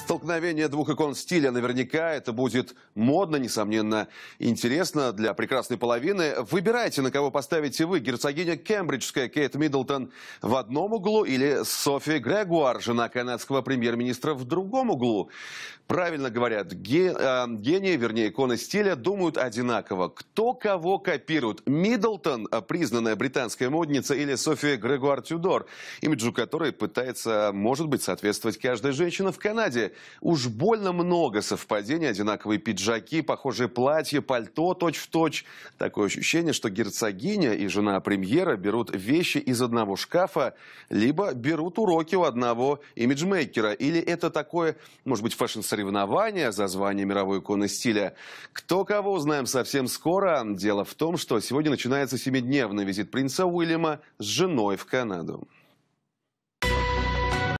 Столкновение двух икон стиля наверняка это будет модно, несомненно, интересно для прекрасной половины. Выбирайте, на кого поставите вы, герцогиня Кембриджская Кейт Миддлтон в одном углу или Софи Грегуар, жена канадского премьер-министра, в другом углу. Правильно говорят, ге, э, гении, вернее, иконы стиля думают одинаково. Кто кого копирует? Миддлтон, э, признанная британская модница, или София Грегуар Тюдор, имиджу которой пытается, может быть, соответствовать каждая женщина в Канаде. Уж больно много совпадений, одинаковые пиджаки, похожие платья, пальто точь-в-точь. -точь. Такое ощущение, что герцогиня и жена премьера берут вещи из одного шкафа, либо берут уроки у одного имиджмейкера. Или это такое, может быть, фэшн-соревнование за звание мировой иконы стиля. Кто кого, узнаем совсем скоро. Дело в том, что сегодня начинается семидневный визит принца Уильяма с женой в Канаду.